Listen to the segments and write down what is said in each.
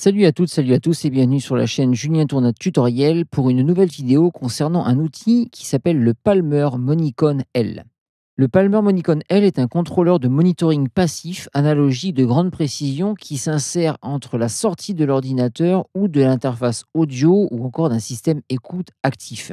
Salut à toutes, salut à tous et bienvenue sur la chaîne Julien Tournat Tutoriel pour une nouvelle vidéo concernant un outil qui s'appelle le Palmer Monicon L. Le Palmer Monicon L est un contrôleur de monitoring passif analogie de grande précision qui s'insère entre la sortie de l'ordinateur ou de l'interface audio ou encore d'un système écoute actif.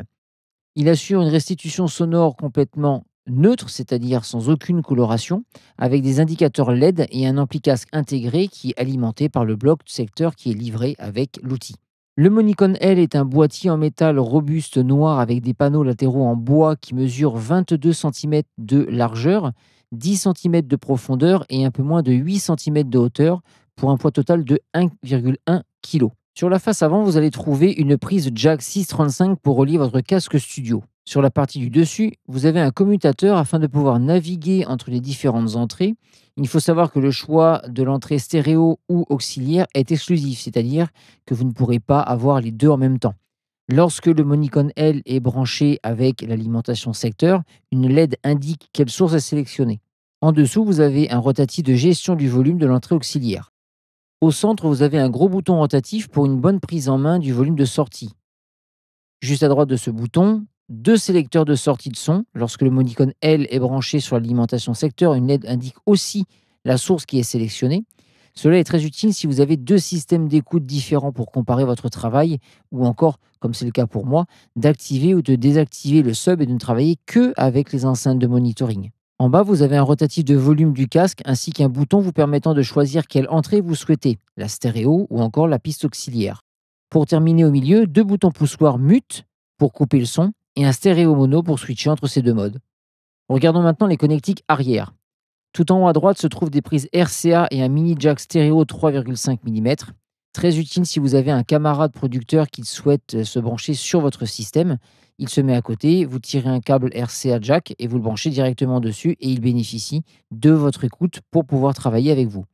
Il assure une restitution sonore complètement neutre, c'est-à-dire sans aucune coloration, avec des indicateurs LED et un ampli casque intégré qui est alimenté par le bloc secteur qui est livré avec l'outil. Le Monicon L est un boîtier en métal robuste noir avec des panneaux latéraux en bois qui mesurent 22 cm de largeur, 10 cm de profondeur et un peu moins de 8 cm de hauteur pour un poids total de 1,1 kg. Sur la face avant, vous allez trouver une prise jack 635 pour relier votre casque studio. Sur la partie du dessus, vous avez un commutateur afin de pouvoir naviguer entre les différentes entrées. Il faut savoir que le choix de l'entrée stéréo ou auxiliaire est exclusif, c'est-à-dire que vous ne pourrez pas avoir les deux en même temps. Lorsque le Monicon L est branché avec l'alimentation secteur, une LED indique quelle source est sélectionnée. En dessous, vous avez un rotatif de gestion du volume de l'entrée auxiliaire. Au centre, vous avez un gros bouton rotatif pour une bonne prise en main du volume de sortie. Juste à droite de ce bouton, deux sélecteurs de sortie de son. Lorsque le Monicon L est branché sur l'alimentation secteur, une LED indique aussi la source qui est sélectionnée. Cela est très utile si vous avez deux systèmes d'écoute différents pour comparer votre travail ou encore, comme c'est le cas pour moi, d'activer ou de désactiver le sub et de ne travailler que avec les enceintes de monitoring. En bas, vous avez un rotatif de volume du casque ainsi qu'un bouton vous permettant de choisir quelle entrée vous souhaitez, la stéréo ou encore la piste auxiliaire. Pour terminer au milieu, deux boutons poussoirs mute pour couper le son et un stéréo mono pour switcher entre ces deux modes. Regardons maintenant les connectiques arrière. Tout en haut à droite se trouvent des prises RCA et un mini jack stéréo 3,5 mm, très utile si vous avez un camarade producteur qui souhaite euh, se brancher sur votre système. Il se met à côté, vous tirez un câble RCA jack et vous le branchez directement dessus et il bénéficie de votre écoute pour pouvoir travailler avec vous.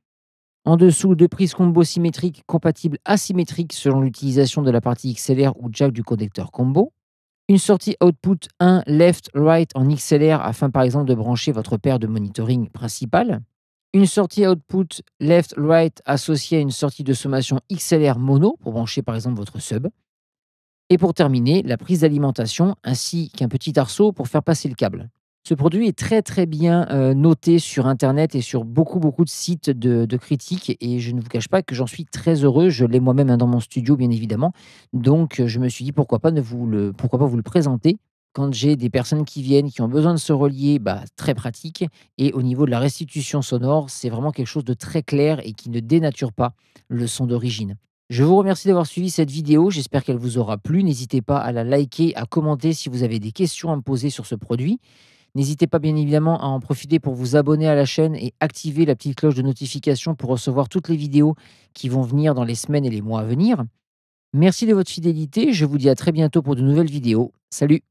En dessous, deux prises combo symétriques compatibles asymétriques selon l'utilisation de la partie XLR ou jack du connecteur combo. Une sortie output 1 left-right en XLR afin par exemple de brancher votre paire de monitoring principale. Une sortie output left-right associée à une sortie de sommation XLR mono pour brancher par exemple votre sub. Et pour terminer, la prise d'alimentation ainsi qu'un petit arceau pour faire passer le câble. Ce produit est très très bien euh, noté sur Internet et sur beaucoup beaucoup de sites de, critiques et je ne vous cache pas que j'en suis très heureux. Je l'ai moi-même hein, dans mon studio bien évidemment, donc euh, je me suis dit pourquoi pas ne vous le pourquoi pas vous le présenter. Quand j'ai des personnes qui viennent, qui ont besoin de se relier, bah, très pratique. Et au niveau de la restitution sonore, c'est vraiment quelque chose de très clair et qui ne dénature pas le son d'origine. Je vous remercie d'avoir suivi cette vidéo, j'espère qu'elle vous aura plu. N'hésitez pas à la liker, à commenter si vous avez des questions à me poser sur ce produit. N'hésitez pas bien évidemment à en profiter pour vous abonner à la chaîne et activer la petite cloche de notification pour recevoir toutes les vidéos qui vont venir dans les semaines et les mois à venir. Merci de votre fidélité, je vous dis à très bientôt pour de nouvelles vidéos. Salut